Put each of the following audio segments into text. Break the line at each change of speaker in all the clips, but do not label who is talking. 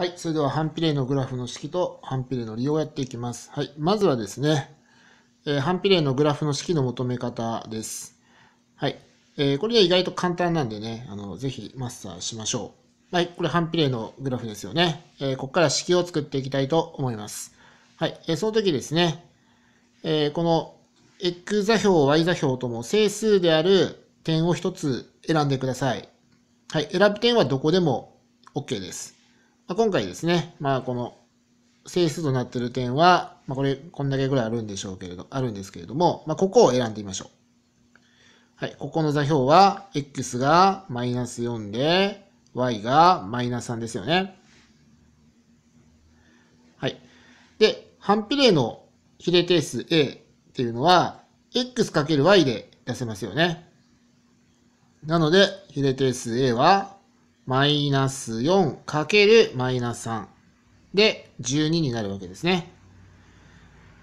はい。それでは反比例のグラフの式と反比例の利用をやっていきます。はい。まずはですね、えー、反比例のグラフの式の求め方です。はい。えー、これで意外と簡単なんでね、あの、ぜひマスターしましょう。はい。これ反比例のグラフですよね。えー、ここから式を作っていきたいと思います。はい。えー、その時ですね、えー、この X 座標、Y 座標とも整数である点を1つ選んでください。はい。選ぶ点はどこでも OK です。まあ、今回ですね、まあこの整数となってる点は、まあ、これ、こんだけぐらいあるんでしょうけれど、あるんですけれども、まあ、ここを選んでみましょう。はい、ここの座標は、x がマイナス4で、y がマイナス3ですよね。はい。で、反比例の比例定数 a っていうのは、x×y で出せますよね。なので、比例定数 a はマイナス4かけるマイナス3で12になるわけですね。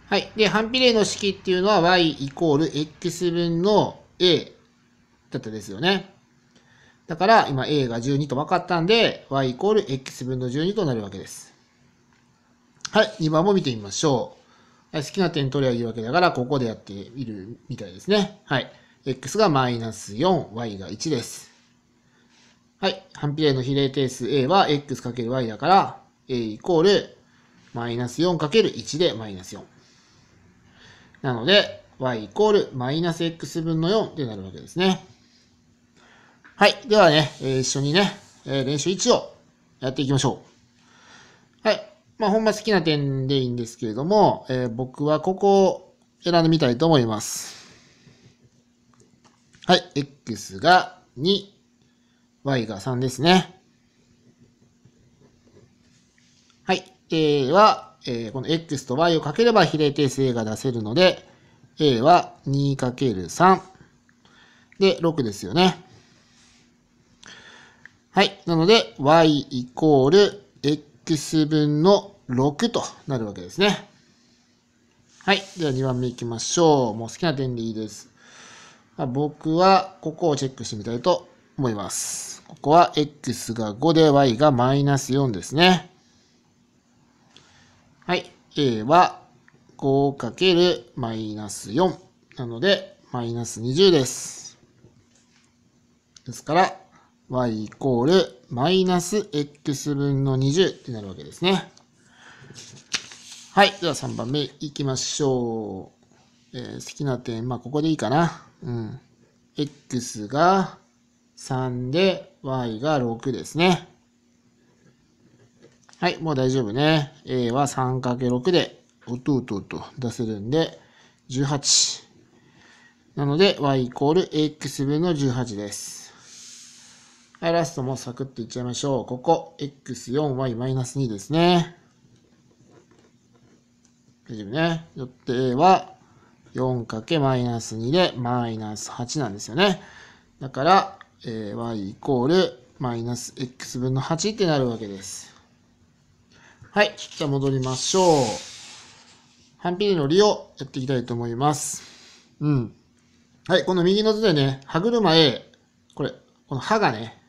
はい。で、反比例の式っていうのは y イコール x 分の a だったですよね。だから今 a が12と分かったんで y イコール x 分の12となるわけです。はい。2番も見てみましょう。好きな点取り上げるわけだから、ここでやっているみたいですね。はい。x がマイナス4、y が1です。はい。反比例の比例定数 A は x×y だから、A イコール、マイナス 4×1 でマイナス4。なので、y イコール、マイナス x 分の4ってなるわけですね。はい。ではね、え一緒にね、え練習1をやっていきましょう。はい。まあ、ほんま好きな点でいいんですけれども、えー、僕はここを選んでみたいと思います。はい。x が2。y が3ですね。はい。A は、えー、この x と y をかければ比例定数 A が出せるので、A は 2×3。で、6ですよね。はい。なので、y イコール x 分の6となるわけですね。はい。では2番目いきましょう。もう好きな点でいいです。僕は、ここをチェックしてみたいと思います。ここは x が5で y がマイナス4ですね。はい。a は 5× マイナス4なので、マイナス20です。ですから、y イコールマイナス x 分の20ってなるわけですね。はい。では3番目いきましょう。えー、好きな点、まあ、ここでいいかな。うん。x が3で y が6ですね。はい、もう大丈夫ね。a は 3×6 で、おとうとうと出せるんで、18。なので、y イコール x 分の18です。はい、ラストもサクッといっちゃいましょう。ここ、x4y マイナス2ですね。大丈夫ね。よって a は 4× マイナス2で、マイナス8なんですよね。だから、え y イコールマイナス x 分の8ってなるわけです。はい。じゃあ戻りましょう。反比例の利をやっていきたいと思います。うん。はい。この右の図でね、歯車 A。これ、この歯がね、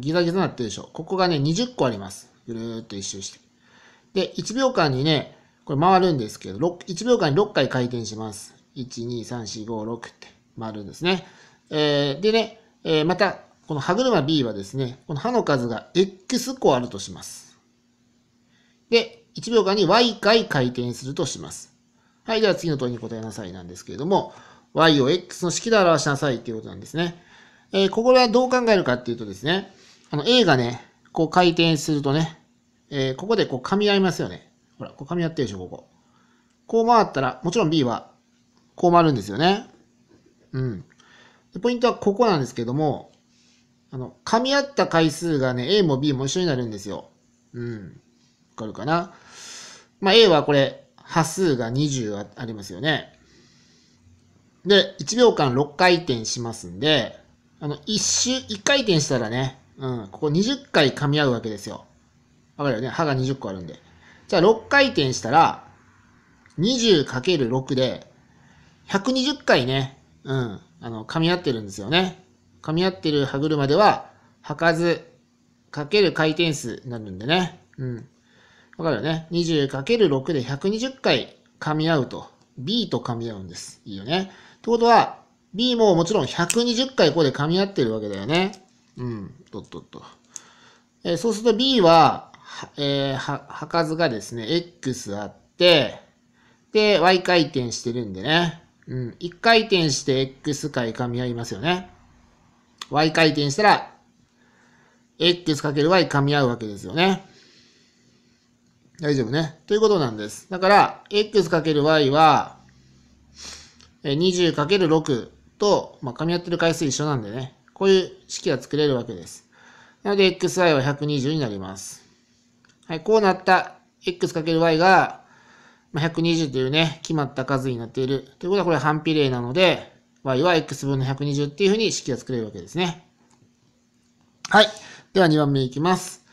ギザギザになってるでしょ。ここがね、20個あります。ぐるーっと一周して。で、1秒間にね、これ回るんですけど、1秒間に6回回転します。1、2、3、4、5、6って回るんですね。えー、でね、えー、また、この歯車 B はですね、この歯の数が X 個あるとします。で、1秒間に Y 回回転するとします。はい、では次の問いに答えなさいなんですけれども、Y を X の式で表しなさいっていうことなんですね。えー、ここはどう考えるかっていうとですね、あの A がね、こう回転するとね、えー、ここでこう噛み合いますよね。ほら、こう噛み合ってるでしょ、ここ。こう回ったら、もちろん B はこう回るんですよね。うん。ポイントはここなんですけども、あの、噛み合った回数がね、A も B も一緒になるんですよ。うん。わかるかな。まあ、A はこれ、波数が20ありますよね。で、1秒間6回転しますんで、あの、1周、1回転したらね、うん、ここ20回噛み合うわけですよ。わかるよね歯が20個あるんで。じゃあ6回転したら、20×6 で、120回ね、うん、あの、噛み合ってるんですよね。噛み合ってる歯車では、履かず、かける回転数になるんでね。うん。わかるよね。20×6 で120回噛み合うと。B と噛み合うんです。いいよね。ってことは、B ももちろん120回ここで噛み合ってるわけだよね。うん。とっとっと。えー、そうすると B は、はえー、は、はかずがですね、X あって、で、Y 回転してるんでね。うん。1回転して x 回噛み合いますよね。y 回転したら、x×y 噛み合うわけですよね。大丈夫ね。ということなんです。だから、x×y は、20×6 と、まあ、噛み合ってる回数一緒なんでね。こういう式は作れるわけです。なので、xy は120になります。はい、こうなった x×y が、まあ、120というね、決まった数になっている。ということはこれ反比例なので、y は x 分の120っていうふうに式が作れるわけですね。はい。では2番目いきます。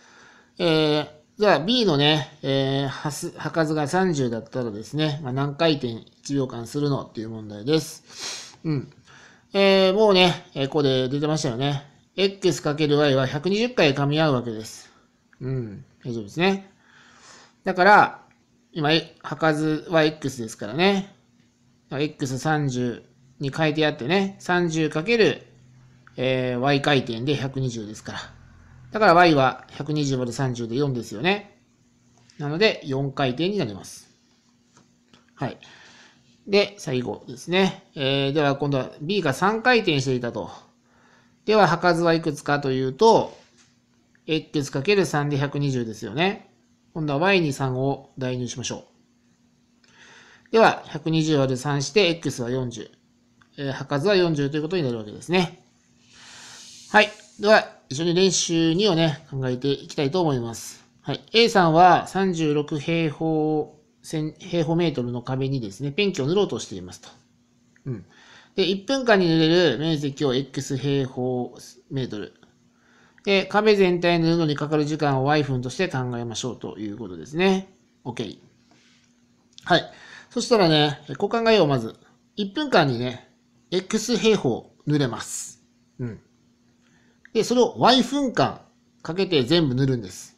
えー、じゃあ B のね、えー、はす、はかずが30だったらですね、まあ、何回転1秒間するのっていう問題です。うん。えー、もうね、えここで出てましたよね。x×y は120回噛み合うわけです。うん。大丈夫ですね。だから、今、はかずは X ですからね。X30 に変えてあってね、30× えー、y 回転で120ですから。だから y は120割30で4ですよね。なので、4回転になります。はい。で、最後ですね。えー、では今度は B が3回転していたと。では、はかずはいくつかというと、x×3 で120ですよね。今度は y に3を代入しましょう。では、120÷3 して x は40。えー、はずは40ということになるわけですね。はい。では、一緒に練習2をね、考えていきたいと思います。はい。A さんは36平方、平方メートルの壁にですね、ペンキを塗ろうとしていますと。うん。で、1分間に塗れる面積を x 平方メートル。で、壁全体の布にかかる時間を y 分として考えましょうということですね。OK。はい。そしたらね、こう考えよう、まず。1分間にね、x 平方塗れます。うん。で、それを y 分間かけて全部塗るんです。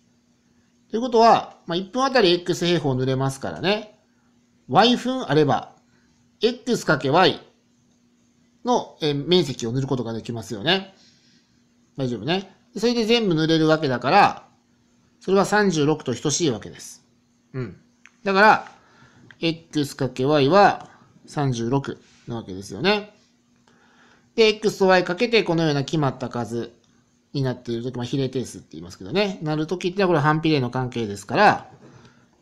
ということは、まあ、1分あたり x 平方塗れますからね、y 分あれば、x かけ y の面積を塗ることができますよね。大丈夫ね。それで全部塗れるわけだから、それは36と等しいわけです。うん。だから、x け y は36なわけですよね。で、x と y かけてこのような決まった数になっているとき、まあ、比例定数って言いますけどね、なるときってのはこれ反比例の関係ですから、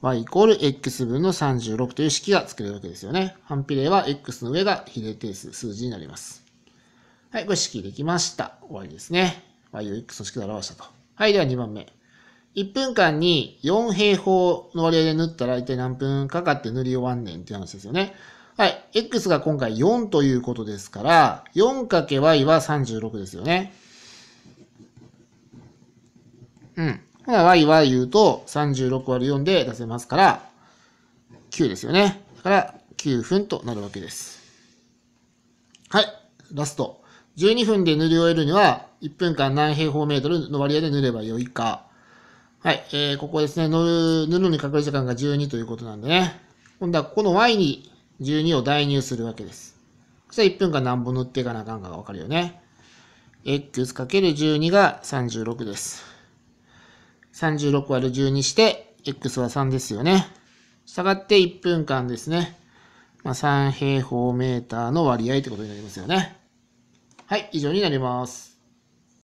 y イコール x 分の36という式が作れるわけですよね。反比例は x の上が比例定数、数字になります。はい、これ式できました。終わりですね。まあ、いい組織で表したと。はい、では2番目。1分間に4平方の割合で塗ったら一体何分かかって塗り終わんねんっていう話ですよね。はい。x が今回4ということですから、4×y は36ですよね。うん。ほな、y は言うと36割4で出せますから、9ですよね。だから、9分となるわけです。はい。ラスト。12分で塗り終えるには、1分間何平方メートルの割合で塗ればよいか。はい、えー、ここですね、塗る、塗るのにかかる時間が12ということなんでね。今度はここの y に12を代入するわけです。そしたら1分間何本塗っていかなあかんかがわかるよね。x ける1 2が36です。36割る12して、x は3ですよね。したがって1分間ですね。まあ、3平方メーターの割合ってことになりますよね。はい、以上になります。